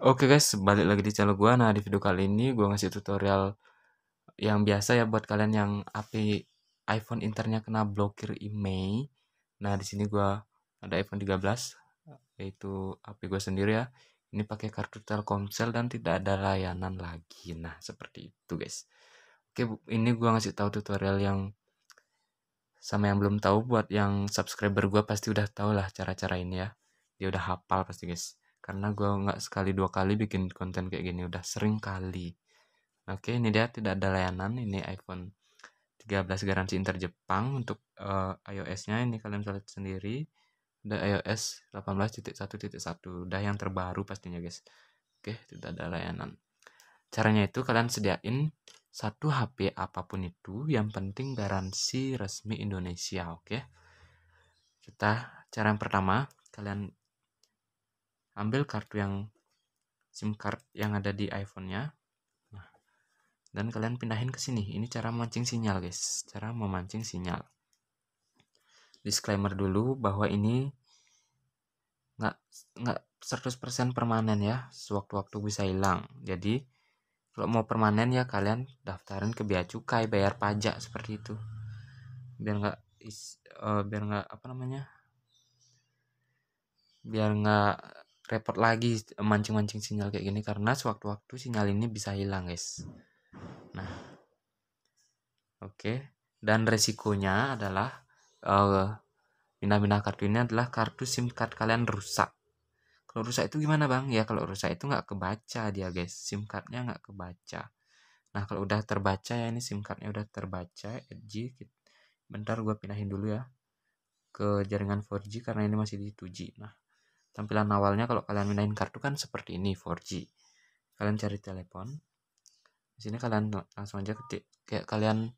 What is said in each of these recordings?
Oke guys, balik lagi di channel gua. Nah, di video kali ini gua ngasih tutorial yang biasa ya buat kalian yang HP iPhone internya kena blokir IMEI. Nah, di sini gua ada iPhone 13 yaitu HP gua sendiri ya. Ini pakai kartu Telkomsel dan tidak ada layanan lagi. Nah, seperti itu guys. Oke, ini gua ngasih tahu tutorial yang sama yang belum tahu buat yang subscriber gua pasti udah tau lah cara-cara ini ya. Dia udah hafal pasti guys karena gue nggak sekali dua kali bikin konten kayak gini udah sering kali oke ini dia tidak ada layanan ini iPhone 13 garansi inter Jepang untuk uh, iOS-nya ini kalian bisa lihat sendiri udah iOS 18.1.1 udah yang terbaru pastinya guys oke tidak ada layanan caranya itu kalian sediain satu HP apapun itu yang penting garansi resmi Indonesia oke kita cara yang pertama kalian ambil kartu yang SIM card yang ada di iPhone-nya. Nah, dan kalian pindahin ke sini. Ini cara memancing sinyal, guys. Cara memancing sinyal. Disclaimer dulu bahwa ini nggak nggak 100% permanen ya. Sewaktu-waktu bisa hilang. Jadi kalau mau permanen ya kalian daftarin ke bea cukai, bayar pajak seperti itu. Biar nggak uh, biar nggak apa namanya? Biar nggak repot lagi e, mancing-mancing sinyal kayak gini karena sewaktu-waktu sinyal ini bisa hilang guys nah oke okay. dan resikonya adalah eh, pindah-pindah uh, kartu ini adalah kartu sim card kalian rusak kalau rusak itu gimana bang ya kalau rusak itu nggak kebaca dia guys sim cardnya nggak kebaca nah kalau udah terbaca ya ini sim cardnya udah terbaca 4G. bentar gue pindahin dulu ya ke jaringan 4G karena ini masih di 2G nah tampilan awalnya kalau kalian mainin kartu kan seperti ini 4G kalian cari telepon di sini kalian langsung aja ketik kayak kalian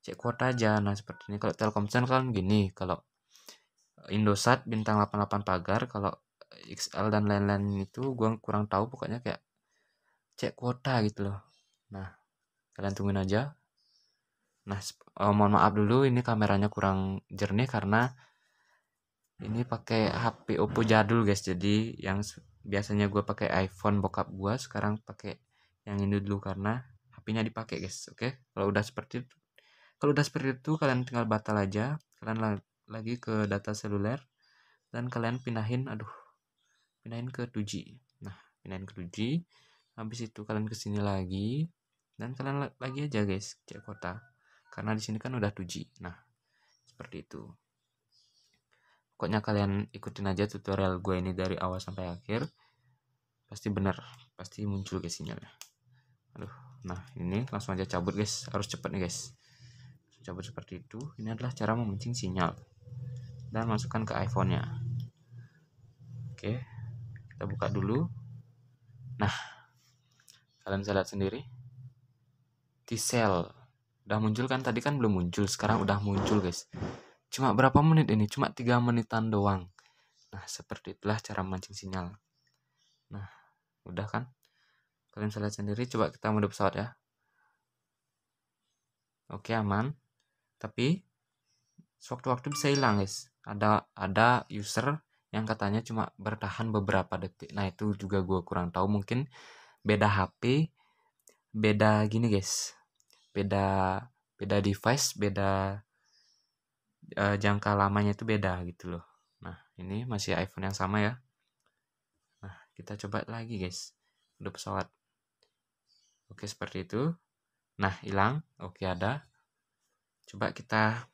cek kuota aja nah seperti ini kalau Telkomsel kan gini kalau Indosat bintang 88 pagar kalau XL dan lain-lain itu gua kurang tahu pokoknya kayak cek kuota gitu loh nah kalian tungguin aja nah oh, mohon maaf dulu ini kameranya kurang jernih karena ini pakai HP Oppo jadul guys jadi yang biasanya gue pakai iPhone bokap gue sekarang pakai yang ini dulu karena HP-nya dipakai guys oke kalau udah seperti itu kalau udah seperti itu kalian tinggal batal aja kalian la lagi ke data seluler dan kalian pindahin aduh pindahin ke 2G nah pindahin ke 2G habis itu kalian kesini lagi dan kalian la lagi aja guys cek kota karena di sini kan udah 2G nah seperti itu pokoknya kalian ikutin aja tutorial gue ini dari awal sampai akhir pasti bener pasti muncul guys sinyalnya aduh nah ini langsung aja cabut guys harus cepet nih guys cabut seperti itu ini adalah cara memancing sinyal dan masukkan ke iPhone nya oke kita buka dulu nah kalian bisa lihat sendiri T-cell udah muncul kan tadi kan belum muncul sekarang udah muncul guys Cuma berapa menit ini? Cuma 3 menitan doang. Nah, seperti itulah cara mancing sinyal. Nah, udah kan? Kalian bisa lihat sendiri, coba kita mode pesawat ya. Oke, aman. Tapi sewaktu-waktu bisa hilang, guys. Ada ada user yang katanya cuma bertahan beberapa detik. Nah, itu juga gue kurang tahu. Mungkin beda HP, beda gini, guys. Beda beda device, beda uh, jangka lamanya itu beda gitu loh nah ini masih iPhone yang sama ya nah kita coba lagi guys Udah pesawat oke seperti itu nah hilang oke ada coba kita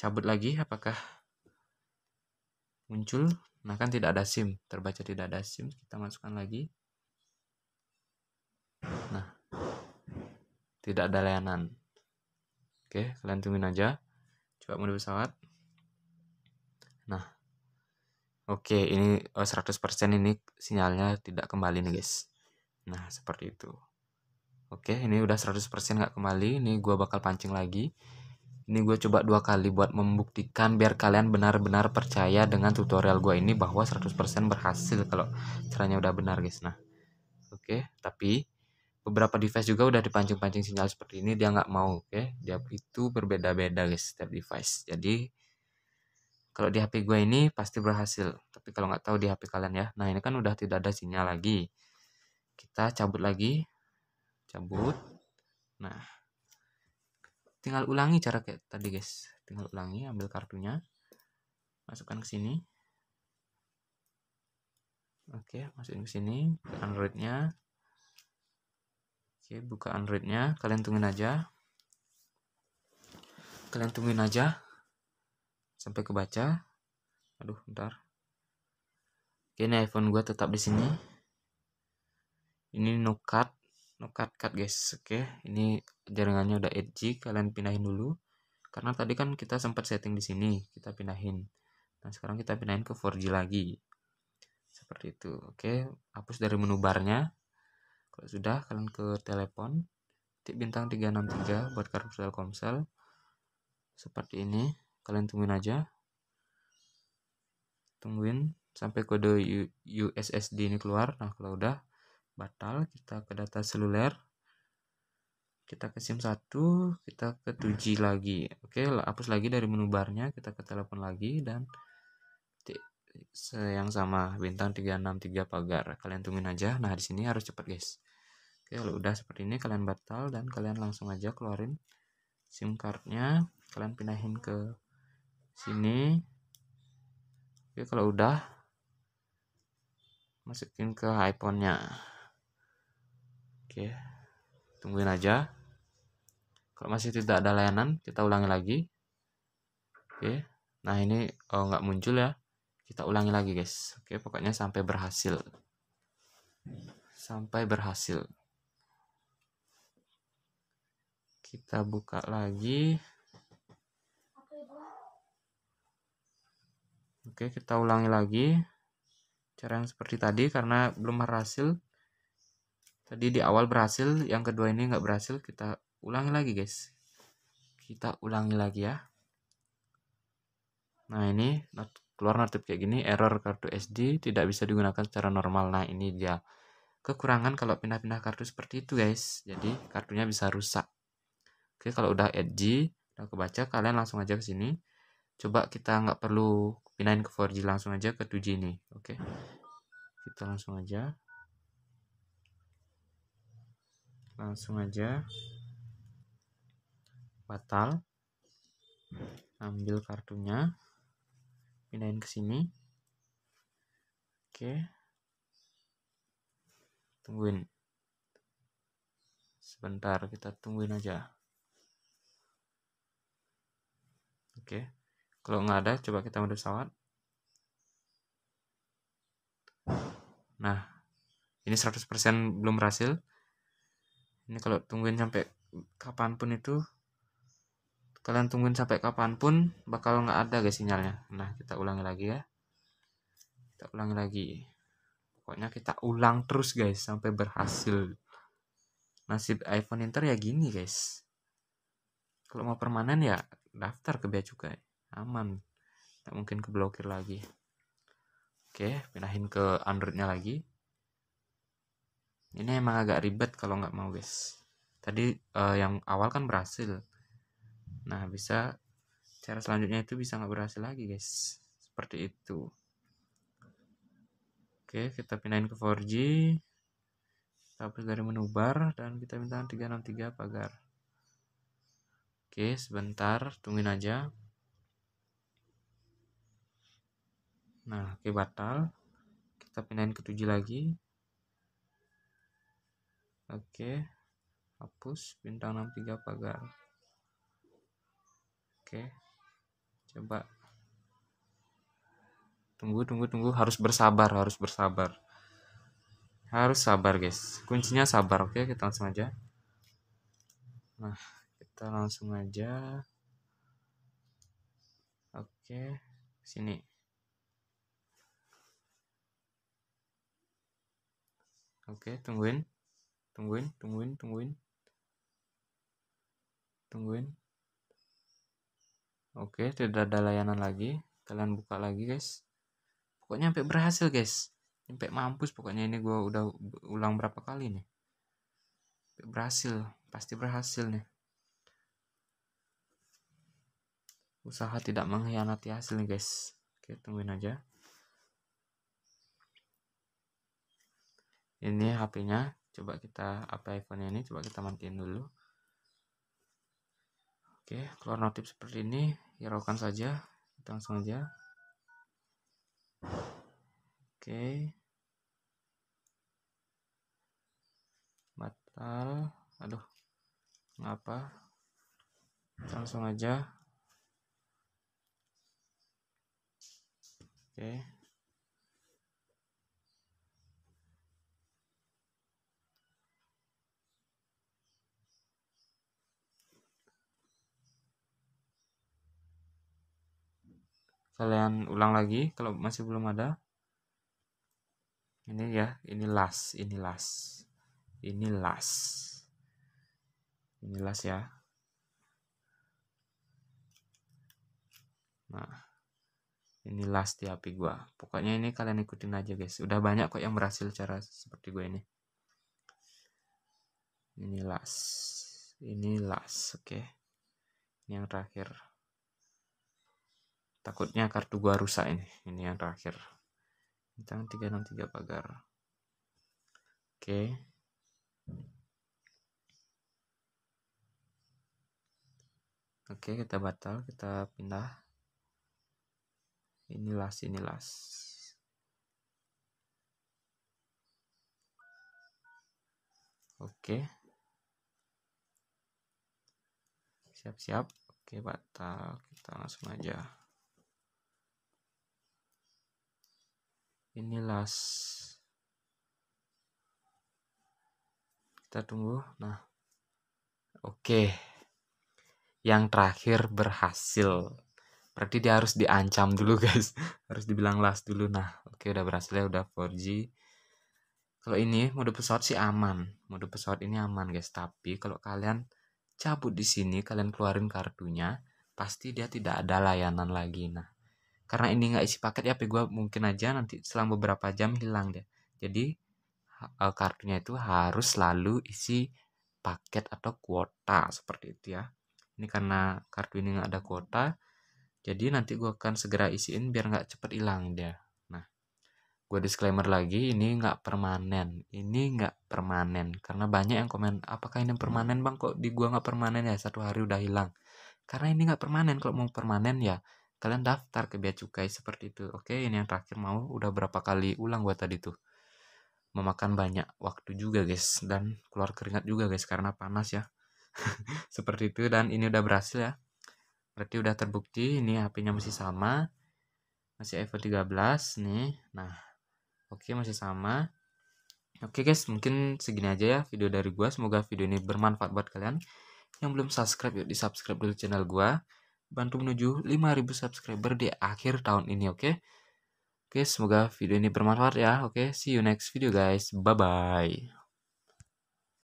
cabut lagi apakah muncul nah kan tidak ada SIM terbaca tidak ada SIM kita masukkan lagi nah tidak ada layanan oke kalian tungguin aja coba mode pesawat nah oke ini 100% ini sinyalnya tidak kembali nih guys nah seperti itu oke ini udah 100% nggak kembali ini gue bakal pancing lagi ini gue coba dua kali buat membuktikan biar kalian benar-benar percaya dengan tutorial gue ini bahwa 100% berhasil kalau caranya udah benar guys nah oke okay, tapi beberapa device juga udah dipancing-pancing sinyal seperti ini dia nggak mau oke okay? dia itu berbeda-beda guys setiap device jadi kalau di HP gue ini pasti berhasil tapi kalau nggak tahu di HP kalian ya nah ini kan udah tidak ada sinyal lagi kita cabut lagi cabut nah tinggal ulangi cara kayak tadi guys tinggal ulangi ambil kartunya masukkan ke sini oke masukin ke sini ke Androidnya Oke, buka Androidnya. Kalian tungguin aja. Kalian tungguin aja sampai kebaca. Aduh, bentar. Oke, ini iPhone gue tetap di sini. Ini no cut, no cut cut guys. Oke, ini jaringannya udah 8G. Kalian pindahin dulu. Karena tadi kan kita sempat setting di sini, kita pindahin. Nah, sekarang kita pindahin ke 4G lagi. Seperti itu. Oke, hapus dari menu bar nya kalau sudah kalian ke telepon titik bintang 363 buat kartu telkomsel seperti ini kalian tungguin aja tungguin sampai kode USSD ini keluar nah kalau udah batal kita ke data seluler kita ke SIM 1 kita ke 2G lagi oke hapus lagi dari menu barnya kita ke telepon lagi dan yang sama bintang 363 pagar kalian tungguin aja nah di sini harus cepet guys oke kalau udah seperti ini kalian batal dan kalian langsung aja keluarin sim cardnya kalian pindahin ke sini oke kalau udah masukin ke iPhone-nya oke tungguin aja kalau masih tidak ada layanan kita ulangi lagi oke nah ini eh, nggak oh, muncul ya kita ulangi lagi guys oke pokoknya sampai berhasil sampai berhasil kita buka lagi oke kita ulangi lagi cara yang seperti tadi karena belum berhasil tadi di awal berhasil yang kedua ini nggak berhasil kita ulangi lagi guys kita ulangi lagi ya nah ini not keluar notif kayak gini error kartu SD tidak bisa digunakan secara normal nah ini dia kekurangan kalau pindah-pindah kartu seperti itu guys jadi kartunya bisa rusak oke kalau udah edg udah kebaca kalian langsung aja ke sini coba kita nggak perlu pindahin ke 4G langsung aja ke 2G nih oke kita langsung aja langsung aja batal ambil kartunya pindahin ke sini oke tungguin sebentar kita tungguin aja oke kalau nggak ada coba kita mode pesawat nah ini 100% belum berhasil ini kalau tungguin sampai kapanpun itu kalian tungguin sampai kapanpun bakal nggak ada guys sinyalnya nah kita ulangi lagi ya kita ulangi lagi pokoknya kita ulang terus guys sampai berhasil nasib iPhone Inter ya gini guys kalau mau permanen ya daftar ke bea cukai aman tak mungkin keblokir lagi oke pindahin ke Androidnya lagi ini emang agak ribet kalau nggak mau guys tadi uh, yang awal kan berhasil nah bisa cara selanjutnya itu bisa nggak berhasil lagi guys seperti itu oke kita pindahin ke 4G kita hapus dari menu bar dan kita minta 363 pagar oke sebentar tungguin aja nah oke batal kita pindahin ke 7 lagi oke hapus bintang 63 pagar Oke. Coba. Tunggu, tunggu, tunggu. Harus bersabar, harus bersabar. Harus sabar, guys. Kuncinya sabar, oke? Kita langsung aja. Nah, kita langsung aja. Oke, sini. Oke, tungguin. Tungguin, tungguin, tungguin. Tungguin. Oke, tidak ada layanan lagi. Kalian buka lagi, guys. Pokoknya sampai berhasil, guys. Sampai mampus pokoknya ini gue udah ulang berapa kali nih. Sampai berhasil, pasti berhasil nih. Usaha tidak mengkhianati hasil nih, guys. Oke, tungguin aja. Ini HP-nya, coba kita apa iPhone-nya ini coba kita matiin dulu. Oke, keluar notif seperti ini, hiraukan saja, kita langsung aja. Oke. Batal. Aduh. Ngapa? Kita langsung aja. Oke. kalian ulang lagi kalau masih belum ada ini ya ini last ini last ini last ini last ya nah ini last di api gua pokoknya ini kalian ikutin aja guys udah banyak kok yang berhasil cara seperti gue ini ini last ini last oke okay. ini yang terakhir takutnya kartu gua rusak ini ini yang terakhir bintang 363 pagar oke okay. oke okay, kita batal kita pindah inilah inilah Oke. Okay. Siap-siap. Oke, okay, batal. Kita langsung aja. ini last kita tunggu nah oke okay. yang terakhir berhasil berarti dia harus diancam dulu guys harus dibilang last dulu nah oke okay, udah berhasil ya udah 4G kalau ini mode pesawat sih aman mode pesawat ini aman guys tapi kalau kalian cabut di sini kalian keluarin kartunya pasti dia tidak ada layanan lagi nah karena ini nggak isi paket ya HP gue mungkin aja nanti selang beberapa jam hilang deh jadi eh, kartunya itu harus selalu isi paket atau kuota seperti itu ya ini karena kartu ini nggak ada kuota jadi nanti gue akan segera isiin biar nggak cepet hilang deh nah gue disclaimer lagi ini nggak permanen ini nggak permanen karena banyak yang komen apakah ini permanen bang kok di gue nggak permanen ya satu hari udah hilang karena ini nggak permanen kalau mau permanen ya kalian daftar ke bea cukai seperti itu oke ini yang terakhir mau udah berapa kali ulang gua tadi tuh memakan banyak waktu juga guys dan keluar keringat juga guys karena panas ya seperti itu dan ini udah berhasil ya berarti udah terbukti ini HP-nya masih sama masih iPhone 13 nih nah oke okay, masih sama oke okay, guys mungkin segini aja ya video dari gua semoga video ini bermanfaat buat kalian yang belum subscribe yuk di subscribe dulu channel gua bantu menuju 5000 subscriber di akhir tahun ini oke okay? oke okay, semoga video ini bermanfaat ya oke okay, see you next video guys bye bye